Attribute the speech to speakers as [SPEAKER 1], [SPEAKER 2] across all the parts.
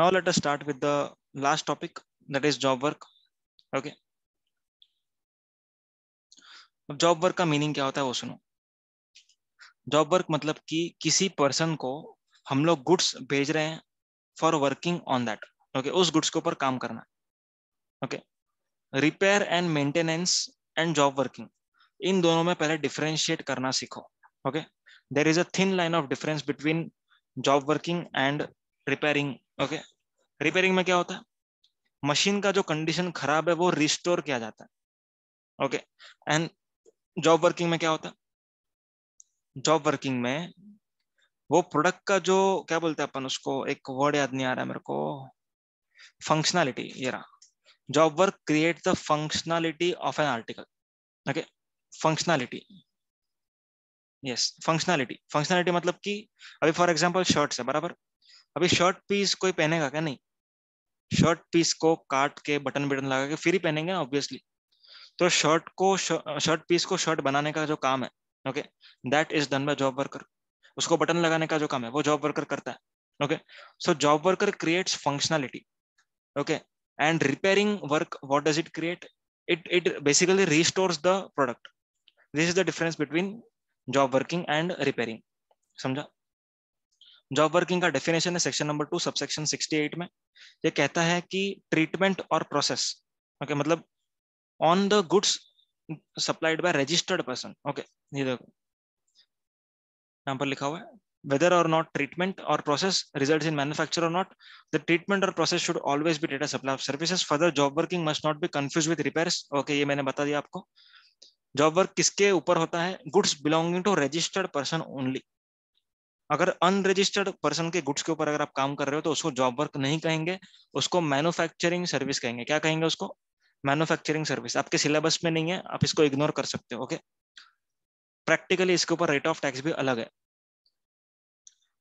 [SPEAKER 1] now let us start with the last topic that is job work okay अब job work का meaning क्या होता है वो सुनो जॉब वर्क मतलब कि किसी पर्सन को हम लोग गुड्स भेज रहे हैं for working on that okay उस गुड्स के ऊपर काम करना okay repair and maintenance and job working इन दोनों में पहले डिफ्रेंशिएट करना सीखो okay there is a thin line of difference between job working and repairing okay repairing में क्या होता है मशीन का जो कंडीशन खराब है वो रिस्टोर किया जाता है ओके एंड जॉब वर्किंग में क्या होता है जॉब वर्किंग में वो प्रोडक्ट का जो क्या बोलते हैं अपन उसको एक वर्ड याद नहीं आ रहा है मेरे को फंक्शनैलिटी ये रहा job work create the functionality of an article okay functionality yes functionality functionality मतलब कि अभी फॉर एग्जांपल शर्ट्स है बराबर अभी शर्ट पीस कोई पहनेगा क्या नहीं शर्ट पीस को काट के बटन बटन लगा के फिर ही पहनेंगे ना ऑब्वियसली तो शर्ट को शर्ट पीस को शर्ट बनाने का जो काम है okay that is done by job worker उसको बटन लगाने का जो काम है वो जॉब वर्कर करता है okay so job worker creates functionality okay and repairing work what does it create it it basically restores the product this is the difference between job working and repairing समझा job working का definition है section number two subsection 68 में ये कहता है कि treatment और process okay okay, मतलब on the goods supplied by registered person okay ये देखो यहाँ पर लिखा हुआ है whether or not treatment or process results in manufacture or not the treatment or process should always be data supply of services further job working must not be confused with repairs okay ye maine bata diya aapko job work kiske upar hota hai goods belonging to registered person only अगर unregistered person के goods के ऊपर अगर आप काम कर रहे हो तो उसको जॉब वर्क नहीं कहेंगे उसको मैन्युफैक्चरिंग सर्विस कहेंगे क्या कहेंगे उसको मैन्युफैक्चरिंग सर्विस आपके सिलेबस में नहीं है आप इसको इग्नोर कर सकते हो ओके प्रैक्टिकली इसके ऊपर रेट ऑफ टैक्स भी अलग है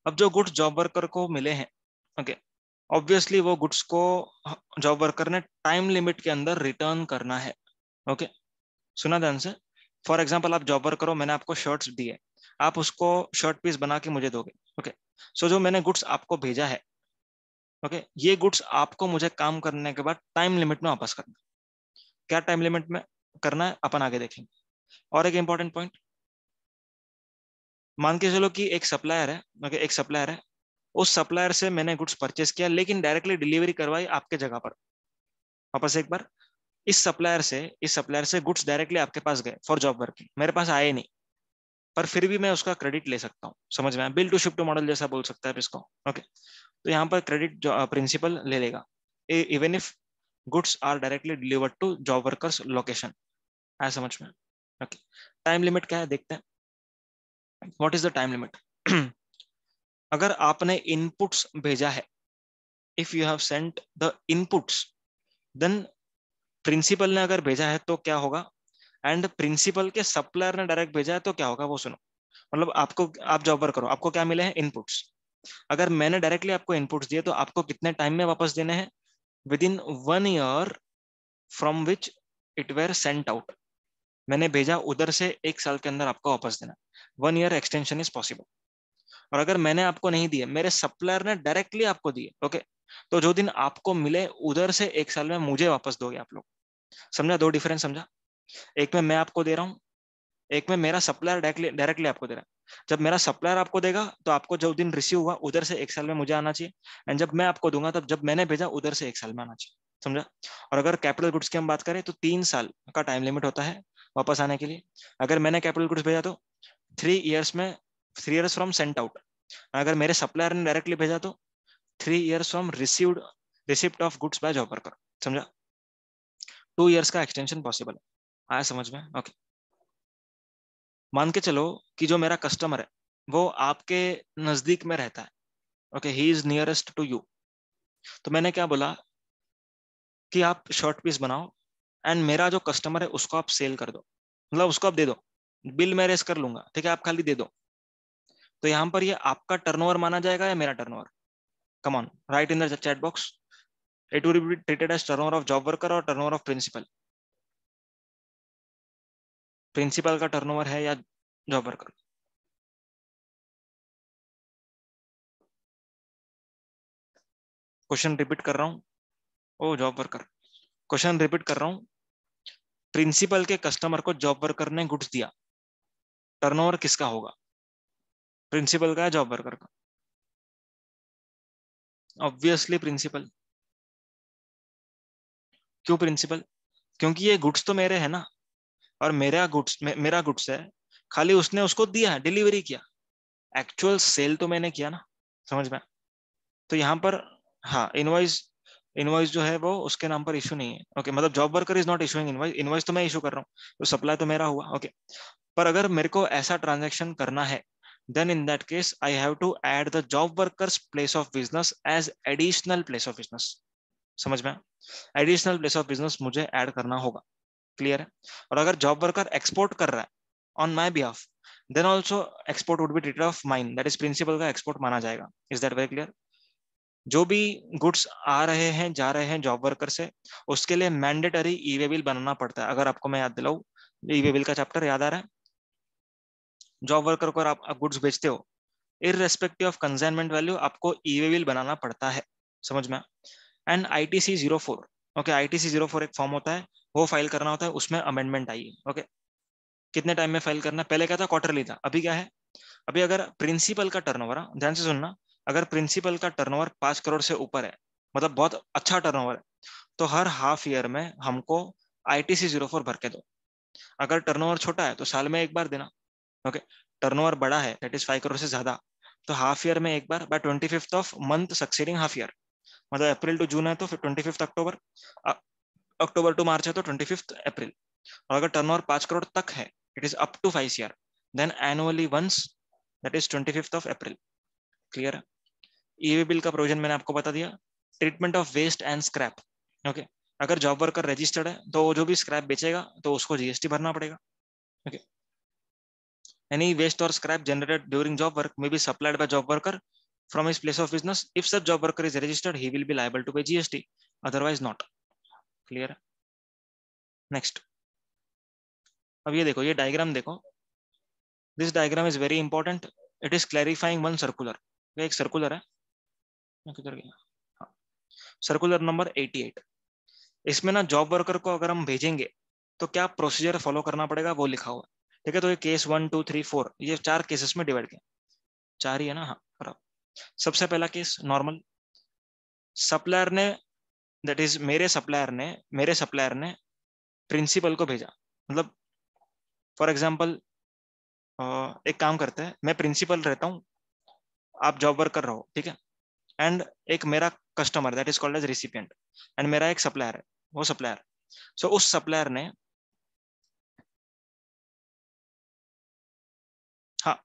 [SPEAKER 1] अब जो गुड्स जॉब वर्कर को मिले हैं ओके ऑब्वियसली वो गुड्स को जॉब वर्कर ने टाइम लिमिट के अंदर रिटर्न करना है ओके सुना ध्यान से फॉर एग्जाम्पल आप जॉब वर्कर हो मैंने आपको शर्ट्स दिए आप उसको शर्ट पीस बना के मुझे दोगे ओके सो जो मैंने गुड्स आपको भेजा है ओके ये गुड्स आपको मुझे काम करने के बाद टाइम लिमिट में वापस करना क्या टाइम लिमिट में करना है अपन आगे देखेंगे और एक इंपॉर्टेंट पॉइंट मान के चलो कि एक सप्लायर है ओके एक सप्लायर है उस सप्लायर से मैंने गुड्स परचेस किया लेकिन डायरेक्टली डिलीवरी करवाई आपके जगह पर वापस एक बार इस सप्लायर से इस सप्लायर से गुड्स डायरेक्टली आपके पास गए फॉर जॉब वर्किंग मेरे पास आए नहीं पर फिर भी मैं उसका क्रेडिट ले सकता हूँ समझ में बिल टू शिफ्ट मॉडल जैसा बोल सकता है इसको ओके तो यहाँ पर क्रेडिट प्रिंसिपल uh, ले लेगा even if goods are directly delivered to job worker's location आया समझ में ओके टाइम लिमिट क्या है देखते हैं what is the time limit अगर आपने इनपुट्स भेजा है if you have sent the inputs then principal ने अगर भेजा है तो क्या होगा एंड प्रिंसिपल के सप्लायर ने डायरेक्ट भेजा है तो क्या होगा वो सुनो मतलब आपको आप जॉब पर करो आपको क्या मिले हैं इनपुट्स अगर मैंने डायरेक्टली आपको इनपुट्स दिए तो आपको कितने टाइम में वापस देने हैं within one year from which it were sent out मैंने भेजा उधर से एक साल के अंदर आपको वापस देना one year extension is possible और अगर मैंने आपको नहीं दिए मेरे सप्लायर ने डायरेक्टली आपको दिए ओके तो जो दिन आपको मिले उधर से एक साल में मुझे वापस दोगे आप लोग समझा दो डिफरेंस समझा एक में मैं आपको दे रहा हूँ एक में मेरा सप्लायर डायरेक्टली आपको दे रहा है जब मेरा सप्लायर आपको देगा तो आपको जो दिन रिसीव हुआ उधर से एक साल में मुझे आना चाहिए एंड जब मैं आपको दूंगा तब जब मैंने भेजा उधर से एक साल में आना चाहिए समझा और अगर कैपिटल गुड्स की हम बात करें तो तीन साल का टाइम लिमिट होता है वापस आने के लिए अगर मैंने कैपिटल गुड्स भेजा तो थ्री ईयर्स में three years from sent out अगर मेरे सप्लायर ने डायरेक्टली भेजा तो three years from received receipt of goods by jobber कर समझा टू ईयर्स का एक्सटेंशन पॉसिबल है आया समझ में ओके मान के चलो कि जो मेरा कस्टमर है वो आपके नजदीक में रहता है okay he is nearest to you तो मैंने क्या बोला कि आप शॉर्ट पीस बनाओ एंड मेरा जो कस्टमर है उसको आप सेल कर दो मतलब उसको आप दे दो बिल मैं रेस कर लूंगा ठीक है आप खाली दे दो तो यहां पर ये आपका टर्नओवर माना जाएगा या मेरा turnover come on write in the chat box it will be treated as turnover of job worker और टर्नओवर ऑफ प्रिंसिपल प्रिंसिपल का टर्नओवर है या जॉब वर्कर क्वेश्चन रिपीट कर रहा हूं ओ जॉब वर्कर क्वेश्चन रिपीट कर रहा हूं प्रिंसिपल के कस्टमर को जॉब वर्कर ने गुड्स दिया टर्नओवर किसका होगा प्रिंसिपल का या जॉब वर्कर का ऑब्वियसली प्रिंसिपल क्यों प्रिंसिपल क्योंकि ये गुड्स तो मेरे हैं ना और मेरा गुड्स मेरा गुड्स है खाली उसने उसको दिया डिलीवरी किया एक्चुअल सेल तो मैंने किया ना समझ में तो यहाँ पर हाँ इनवाइस इनवाइस जो है वो उसके नाम पर इशू नहीं है ओके मतलब job worker is not issuing invoice तो मैं इशू कर रहा हूँ तो सप्लाई तो मेरा हुआ ओके पर अगर मेरे को ऐसा ट्रांजेक्शन करना है then in that case I have to add the job workers place of business as additional place of business समझ में एडिशनल प्लेस ऑफ बिजनेस मुझे add करना होगा क्लियर है और अगर जॉब वर्कर एक्सपोर्ट कर रहा है on my behalf then also export would be treated of mine that is principal का एक्सपोर्ट माना जाएगा इज दैट वेरी क्लियर जो भी गुड्स आ रहे हैं जा रहे हैं जॉब वर्कर से उसके लिए मैंडेटरी ई वे बिल बनाना पड़ता है अगर आपको मैं याद दिलाऊ ई वे बिल का चैप्टर याद आ रहा है जॉब वर्कर को आप गुड्स बेचते हो इरेस्पेक्टिव ऑफ कंसाइनमेंट वैल्यू आपको ई वे बिल बनाना पड़ता है समझ में and I T C zero four okay I T C zero four एक फॉर्म होता है वो फाइल करना होता है उसमें अमेंडमेंट आई है ओके कितने टाइम में फाइल करना पहले क्या था क्वार्टरली था अभी क्या है अभी अगर प्रिंसिपल का ओवर हाँ, ध्यान से सुनना अगर प्रिंसिपल का टर्नओवर पांच करोड़ से ऊपर है मतलब बहुत अच्छा टर्नओवर है तो हर हाफ ईयर में हमको I T C zero four भर के दो अगर ओवर छोटा है तो साल में एक बार देना ओके ओवर बड़ा है दैट इज फाइव करोड़ से ज्यादा तो हाफ ईयर में एक बार by twenty fifth of month succeeding half year मतलब अप्रैल टू जून है तो twenty fifth October October to March है तो ट्वेंटी फिफ्थ अप्रैल और अगर टर्न ओवर पांच करोड़ तक है it is up to five year then annually once that is twenty fifth of April clear e way bill का प्रोविजन मैंने आपको बता दिया treatment of waste and scrap okay अगर जॉब वर्कर रजिस्टर्ड है तो जो भी स्क्रैप बेचेगा तो उसको जीएसटी भरना पड़ेगा ओके एनी वेस्ट और scrap generated during job work may be supplied by job worker from his place of business if sir job worker is registered he will be liable to pay GST otherwise not clear है next अब ये देखो ये diagram देखो this diagram is very important it is clarifying one circular एक circular है किधर गया सर्कुलर नंबर 88 इसमें ना जॉब वर्कर को अगर हम भेजेंगे तो क्या प्रोसीजर फॉलो करना पड़ेगा वो लिखा हुआ है ठीक है तो ये case one two three four ये चार केसेस में डिवाइड किया चार ही है ना हाँ सबसे पहला केस नॉर्मल सप्लायर ने दैट इज मेरे सप्लायर ने मेरे सप्लायर ने प्रिंसिपल को भेजा मतलब फॉर एग्जाम्पल एक काम करते हैं मैं प्रिंसिपल रहता हूँ आप जॉब वर्क कर रहे हो ठीक है एंड एक मेरा customer that is called as recipient and मेरा एक सप्लायर है वो सप्लायर सो so, उस सप्लायर ने हाँ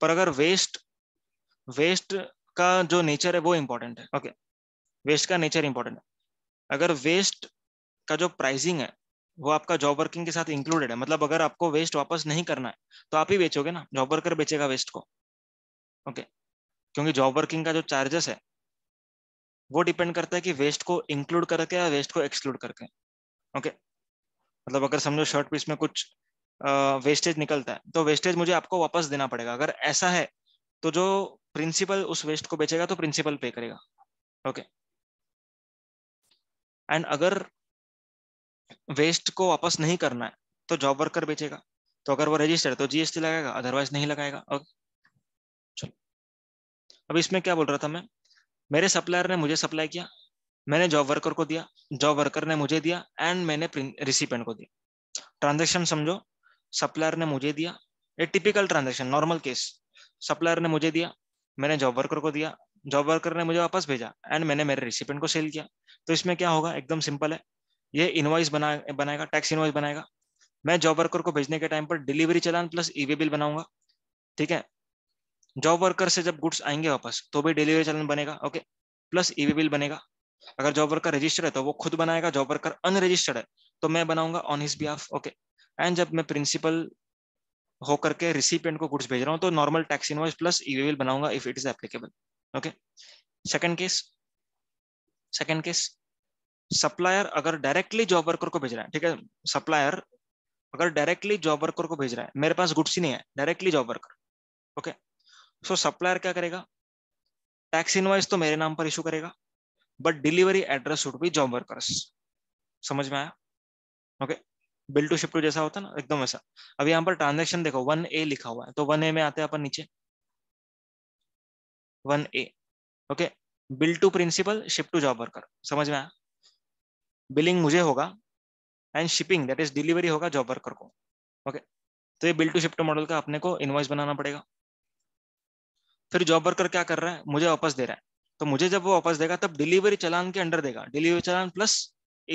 [SPEAKER 1] पर अगर वेस्ट वेस्ट का जो नेचर है वो इम्पोर्टेंट है ओके okay. वेस्ट का नेचर इंपॉर्टेंट है अगर वेस्ट का जो प्राइसिंग है वो आपका जॉब वर्किंग के साथ इंक्लूडेड है मतलब अगर आपको वेस्ट वापस नहीं करना है तो आप ही बेचोगे ना जॉब वर्कर बेचेगा वेस्ट को ओके क्योंकि जॉब वर्किंग का जो चार्जेस है वो डिपेंड करता है कि वेस्ट को इंक्लूड करके या वेस्ट को एक्सक्लूड करके ओके मतलब अगर समझो शर्ट पीस में कुछ वेस्टेज निकलता है तो वेस्टेज मुझे आपको वापस देना पड़ेगा अगर ऐसा है तो जो प्रिंसिपल उस वेस्ट को बेचेगा तो प्रिंसिपल पे करेगा ओके okay. एंड अगर वेस्ट को वापस नहीं करना है तो जॉब वर्कर बेचेगा तो अगर वो रजिस्टर तो जीएसटी लगाएगा अदरवाइज नहीं लगाएगा और चलो अब इसमें क्या बोल रहा था मैं मेरे सप्लायर ने मुझे सप्लाई किया मैंने जॉब वर्कर को दिया जॉब वर्कर ने मुझे दिया एंड मैंने रिसिपेंट को दिया ट्रांजेक्शन समझो सप्लायर ने मुझे दिया ये typical transaction normal case supplier ने मुझे दिया मैंने जॉब वर्कर को दिया जॉब वर्कर ने मुझे वापस भेजा एंड मैंने मेरे रिसिपेंट को सेल किया तो इसमें क्या होगा एकदम सिंपल है ये इनवाइस बना बनाएगा टैक्स इनवाइस बनाएगा मैं जॉब वर्कर को भेजने के टाइम पर delivery challan plus e way bill बनाऊंगा ठीक है जॉब वर्कर से जब गुड्स आएंगे वापस तो भी डिलीवरी चलन बनेगा ओके प्लस ईवी बिल बनेगा अगर जॉब वर्कर रजिस्टर्ड है तो वो खुद बनाएगा जॉब वर्कर अनरजिस्टर्ड है तो मैं बनाऊंगा on his behalf okay and जब मैं प्रिंसिपल होकर के रिसिपेंट को गुड्स भेज रहा हूँ तो normal tax invoice plus e way bill बनाऊंगा if it is applicable okay second case second case supplier अगर डायरेक्टली जॉब वर्कर को भेज रहा है ठीक है सप्लायर अगर डायरेक्टली जॉब वर्कर को भेज रहा है मेरे पास गुड्स ही नहीं है directly job worker okay so supplier क्या करेगा टैक्स इनवाइस तो मेरे नाम पर इशू करेगा but delivery address would be job workers समझ में आया okay bill to ship to जैसा होता है ना एकदम वैसा अब यहाँ पर ट्रांजेक्शन देखो वन ए लिखा हुआ है तो वन ए में आते हैं अपन नीचे one A okay bill to principal ship to job worker समझ में आया बिलिंग मुझे होगा and shipping that is delivery होगा जॉब वर्कर को ओके okay. तो ये बिल टू शिफ्ट मॉडल का अपने को इन्वाइस बनाना पड़ेगा फिर जॉब वर्कर क्या कर रहा है मुझे वापस दे रहा है तो मुझे जब वो वापस देगा तब डिलीवरी चलान के अंडर देगा delivery challan plus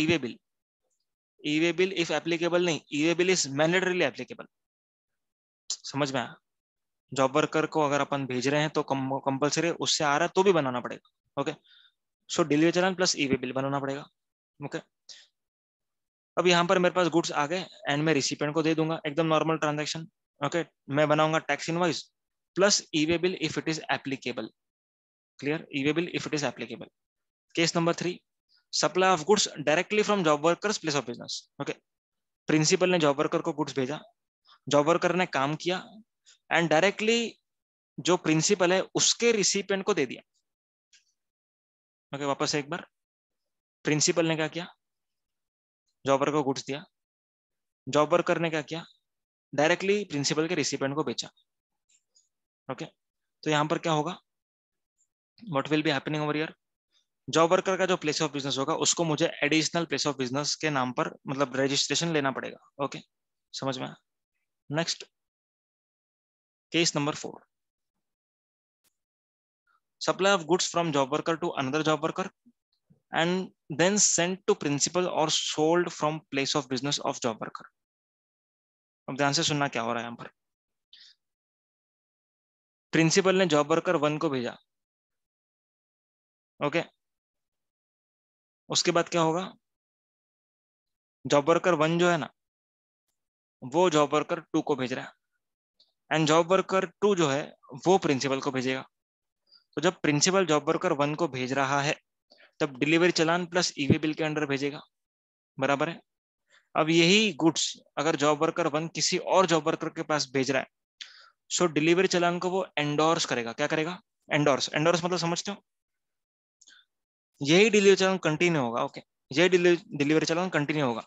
[SPEAKER 1] e way bill e way e bill if applicable नहीं e way e bill is mandatorily applicable समझ में आया जॉब वर्कर को अगर अपन भेज रहे हैं तो कंपल्सरी उससे आ रहा है तो भी बनाना पड़ेगा okay so delivery challan plus e way bill बनाना पड़ेगा ओके अब यहाँ पर मेरे पास गुड्स आ गए एंड मैं रिसिपेंट को दे दूंगा एकदम नॉर्मल ट्रांजेक्शन ओके मैं बनाऊंगा tax in plus e way bill if it is applicable clear e way bill if it is applicable case number three supply of goods directly from job workers place of business okay principal ने job worker को goods भेजा job worker ने काम किया and directly जो principal है उसके recipient को दे दिया okay, वापस एक बार प्रिंसिपल ने क्या किया जॉबर को गुड्स दिया जॉब वर्कर ने क्या किया डायरेक्टली प्रिंसिपल के रिसिपेंट को बेचा ओके okay? तो यहां पर क्या होगा what will be happening over here job worker का जो प्लेस ऑफ बिजनेस होगा उसको मुझे एडिशनल प्लेस ऑफ बिजनेस के नाम पर मतलब रजिस्ट्रेशन लेना पड़ेगा ओके okay? समझ में next Case number four. Supply of goods from job worker to another job worker and then sent to principal or sold from place of business of job worker. अब ध्यान से सुनना क्या हो रहा है यहाँ पर प्रिंसिपल ने जॉब वर्कर वन को भेजा ओके okay. उसके बाद क्या होगा जॉब वर्कर वन जो है ना वो जॉब वर्कर टू को भेज रहा है एंड जॉब वर्कर टू जो है वो प्रिंसिपल को भेजेगा तो जब प्रिंसिपल जॉब वर्कर वन को भेज रहा है तब delivery challan plus e way e bill के अंडर भेजेगा बराबर है अब यही गुड्स अगर जॉब वर्कर वन किसी और जॉब वर्कर के पास भेज रहा है सो डिलीवरी चलान को वो एंडोर्स करेगा क्या करेगा एंडोर्स एंडोर्स मतलब समझते हो यही डिलीवरी चलान कंटिन्यू होगा ओके यही डिलीवरी चलान कंटिन्यू होगा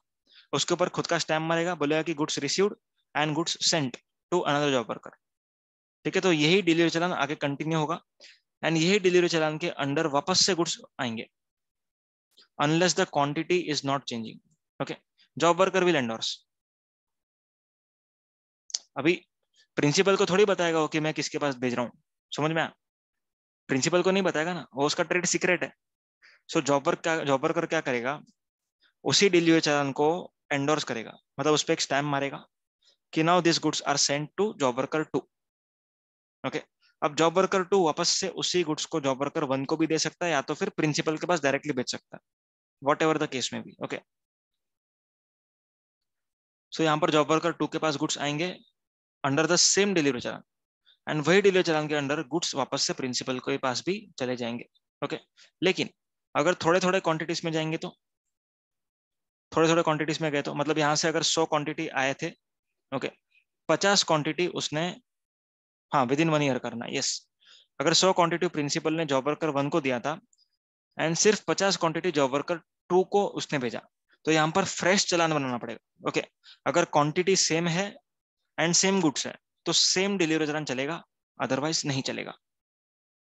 [SPEAKER 1] उसके ऊपर खुद का स्टैम्प मारेगा बोलेगा कि goods received and goods sent to another job worker ठीक है तो यही डिलीवरी चलान आगे कंटिन्यू होगा एंड यही डिलीवरी चलान के अंडर वापस से गुड्स आएंगे unless the quantity is not changing okay job worker will endorse अभी प्रिंसिपल को थोड़ी बताएगा कि मैं किसके पास भेज रहा हूँ समझ में प्रिंसिपल को नहीं बताएगा ना वो उसका ट्रेड सीक्रेट है सो जॉब वर्क क्या जॉब वर्कर क्या करेगा उसी डिलीवरी चलान को एंडोर्स करेगा मतलब उस पर एक स्टैम्प मारेगा कि now this goods are sent to job worker two okay अब जॉब वर्कर टू वापस से उसी गुड्स को जॉब वर्कर वन को भी दे सकता है या तो फिर प्रिंसिपल के पास डायरेक्टली बेच सकता है वॉट एवर द केस में भी ओके सो यहां यहाँ पर जॉब वर्कर टू के पास गुड्स आएंगे under the same delivery challan and वही डिलीवरी चलान के अंडर गुड्स वापस से प्रिंसिपल के पास भी चले जाएंगे ओके okay. लेकिन अगर थोड़े थोड़े क्वांटिटीज में जाएंगे तो थोड़े थोड़े क्वांटिटीज में गए तो मतलब यहाँ से अगर सौ क्वांटिटी आए थे ओके पचास क्वांटिटी उसने हाँ विद इन वन ईयर करना यस अगर सौ क्वांटिटी प्रिंसिपल ने जॉब वर्कर वन को दिया था एंड सिर्फ पचास क्वांटिटी जॉब वर्कर टू को उसने भेजा तो यहाँ पर फ्रेश चलान बनाना पड़ेगा ओके अगर क्वांटिटी सेम है एंड सेम गुड्स है तो सेम डिलीवरी चलान चलेगा अदरवाइज नहीं चलेगा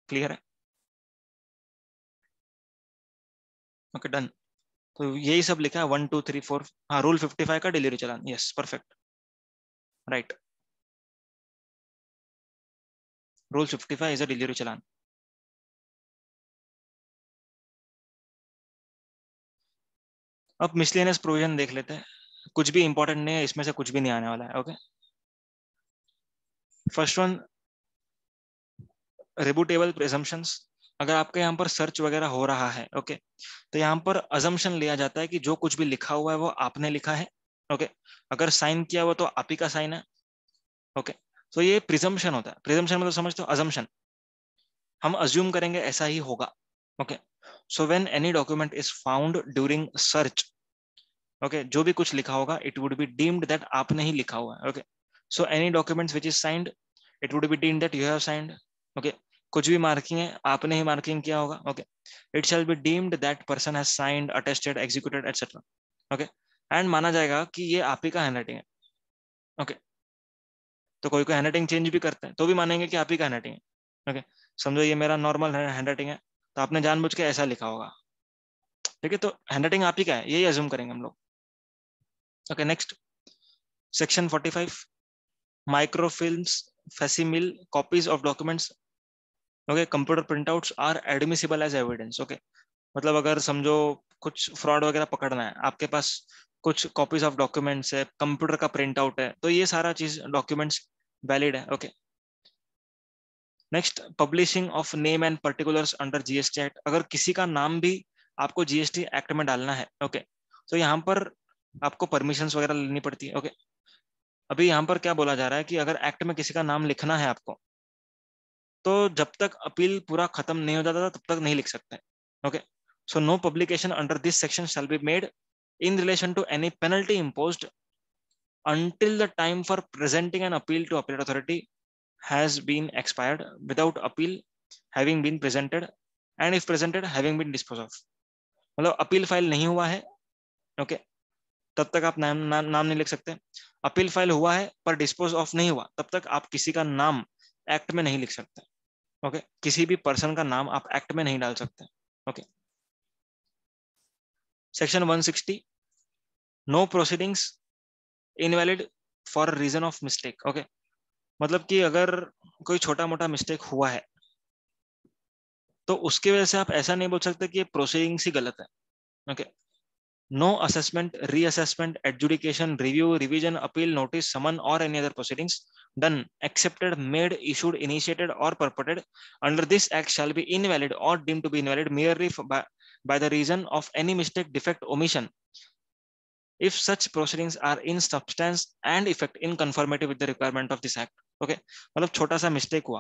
[SPEAKER 1] क्लियर है ओके okay, डन तो यही सब लिखा है वन टू थ्री फोर हाँ रूल फिफ्टी फाइव का delivery challan yes perfect right rule 55 is a delivery challan अब मिसलेनियस प्रोविजन देख लेते हैं कुछ भी इंपॉर्टेंट नहीं है इसमें से कुछ भी नहीं आने वाला है okay first one rebuttable presumptions अगर आपके यहाँ पर सर्च वगैरह हो रहा है ओके तो यहाँ पर अजम्पन लिया जाता है कि जो कुछ भी लिखा हुआ है वो आपने लिखा है ओके okay. अगर साइन किया हुआ तो आप ही का साइन है ओके okay. सो so ये प्रिजम्पन होता है प्रिजम्पन मतलब समझते हो अजम्पन हम अज्यूम करेंगे ऐसा ही होगा okay so when any document is found during search okay जो भी कुछ लिखा होगा it would be deemed that आपने ही लिखा हुआ है okay so any documents which is signed it would be deemed that you have signed okay कुछ भी मार्किंग है आपने ही मार्किंग किया होगा okay it shall be deemed that person has signed attested executed etcetera okay okay? And माना जाएगा कि ये आप ही का हैंडराइटिंग है ओके तो कोई कोई हैंडराइटिंग चेंज भी करते हैं तो भी मानेंगे कि आप ही का हैंडराइटिंग है ओके समझो ये मेरा नॉर्मल हैंडराइटिंग है तो आपने जानबूझ के ऐसा लिखा होगा ठीक है तो हैंडराइटिंग आप ही का है यही एज्यूम करेंगे हम लोग okay next section 45 microfilms facsimile copies of documents okay computer printouts are admissible as evidence okay मतलब अगर समझो कुछ फ्रॉड वगैरह पकड़ना है आपके पास कुछ कॉपीज ऑफ डॉक्यूमेंट्स है कंप्यूटर का प्रिंट आउट है तो ये सारा चीज डॉक्यूमेंट्स वैलिड है okay next publishing of name and particulars under GST act अगर किसी का नाम भी आपको जीएसटी एक्ट में डालना है ओके okay. तो यहाँ पर आपको परमिशन वगैरह लेनी पड़ती है ओके okay. अभी यहाँ पर क्या बोला जा रहा है कि अगर एक्ट में किसी का नाम लिखना है आपको तो जब तक अपील पूरा खत्म नहीं हो जाता तब तक नहीं लिख सकते okay so no publication under this section shall be made in relation to any penalty imposed until the time for presenting an appeal to appellate authority has been expired without appeal having been presented and if presented having been disposed of matlab appeal file nahi hua hai okay? tab tak aap naam naam nahi likh sakte appeal file hua hai par dispose of nahi hua tab tak aap kisi ka naam act mein nahi likh sakte okay? kisi bhi person ka naam aap act mein nahi dal sakte okay section 160 no proceedings invalid for reason of mistake okay मतलब कि अगर कोई छोटा मोटा mistake हुआ है तो उसके वजह से आप ऐसा नहीं बोल सकते कि प्रोसीडिंग्स ही गलत है okay no assessment re assessment adjudication review revision appeal notice summon और any other proceedings done accepted made issued initiated और purported under this act shall be invalid और deem to be invalid merely by the reason of any mistake defect omission if such proceedings are in substance and effect in conformity with the requirement of this act okay okay? मतलब छोटा सा mistake हुआ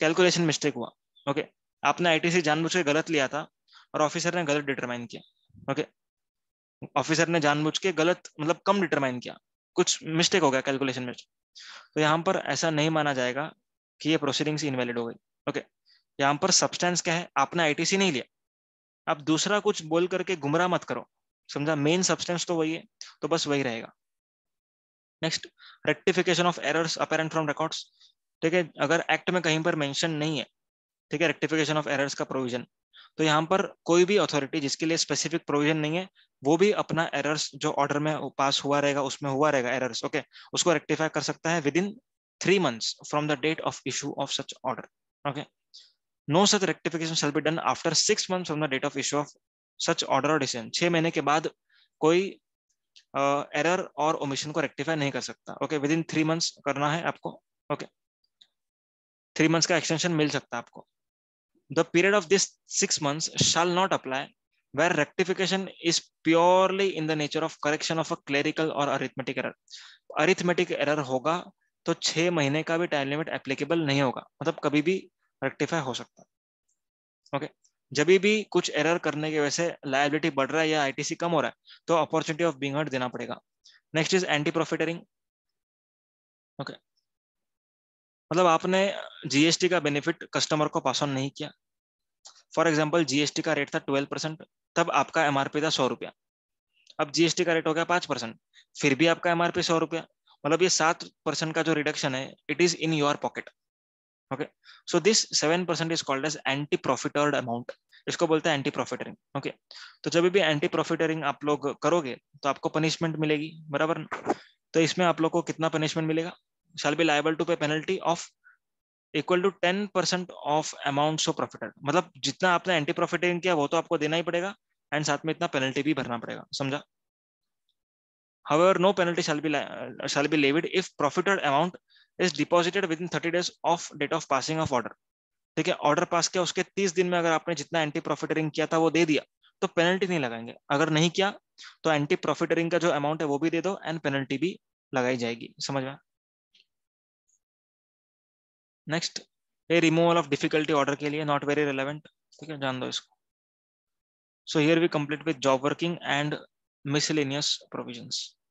[SPEAKER 1] calculation mistake हुआ okay okay? आपने ITC जानबूझ के गलत लिया था और ऑफिसर ने गलत डिटरमाइन किया ओके okay? ऑफिसर ने जानबूझ के गलत मतलब कम डिटरमाइन किया कुछ मिस्टेक हो गया कैलकुलेशन में तो यहाँ पर ऐसा नहीं माना जाएगा कि ये प्रोसीडिंग्स इनवैलिड हो गई ओके यहाँ पर सब्सटेंस क्या है आपने आईटीसी नहीं लिया आप दूसरा कुछ बोल करके गुमराह मत करो समझा मेन सब्सटेंस तो वही है तो बस वही रहेगा next rectification of errors apparent from records ठीक है अगर एक्ट में कहीं पर मेंशन नहीं है ठीक है रेक्टिफिकेशन ऑफ एरर्स का प्रोविजन तो यहाँ पर कोई भी अथॉरिटी जिसके लिए स्पेसिफिक प्रोविजन नहीं है वो भी अपना एरर्स जो ऑर्डर में पास हुआ रहेगा उसमें हुआ रहेगा एरर्स ओके उसको रेक्टिफाई कर सकता है within three months from the date of issue of such order okay no such rectification shall be done after six months from the date of issue of such order और decision छह महीने के बाद कोई error uh, और omission को rectify नहीं कर सकता okay within three months करना है आपको ओके थ्री मंथ्स का एक्सटेंशन मिल सकता है आपको the period of this six months shall not apply where rectification is purely in the nature of correction of a clerical or arithmetic error arithmetic error होगा तो छह महीने का भी टाइम लिमिट एप्लीकेबल नहीं होगा मतलब कभी भी रेक्टिफाई हो सकता ओके okay? जब भी कुछ एरर करने की वजह से लाइबिलिटी बढ़ रहा है या आईटीसी कम हो रहा है तो अपॉर्चुनिटी ऑफ बिंग हर्ट देना पड़ेगा next is anti profiteering okay मतलब आपने जीएसटी का बेनिफिट कस्टमर को पास ऑन नहीं किया फॉर एग्जाम्पल जीएसटी का रेट था ट्वेल्व परसेंट तब आपका एमआरपी था सौ रुपया अब जीएसटी का रेट हो गया पांच परसेंट फिर भी आपका एमआरपी सौ रुपया मतलब ये सात परसेंट का जो रिडक्शन है it is in your pocket okay so this seven percent is called as anti profited amount इसको बोलते हैं एंटी प्रॉफिटरिंग ओके तो जब भी एंटी प्रॉफिटरिंग आप लोग करोगे तो आपको पनिशमेंट मिलेगी बराबर तो इसमें आप लोग को कितना पनिशमेंट मिलेगा shall be liable to pay penalty of equal to ten percent of amount of profited मतलब जितना आपने एंटी प्रॉफिटिंग किया वो तो आपको देना ही पड़ेगा एंड साथ में इतना पेनल्टी भी भरना पड़ेगा समझा however no penalty shall be shall be levied if profited amount is deposited within 30 days of date of passing of order ठीक है ऑर्डर पास किया उसके तीस दिन में अगर आपने जितना एंटी प्रॉफिटरिंग किया था वो दे दिया तो पेनल्टी नहीं लगाएंगे अगर नहीं किया तो एंटी प्रॉफिटरिंग का जो अमाउंट है वो भी दे दो एंड पेनल्टी भी लगाई जाएगी समझ में next a removal of difficulty order के लिए नॉट वेरी रिलेवेंट ठीक है जान दो इसको so here we complete with job working and miscellaneous provision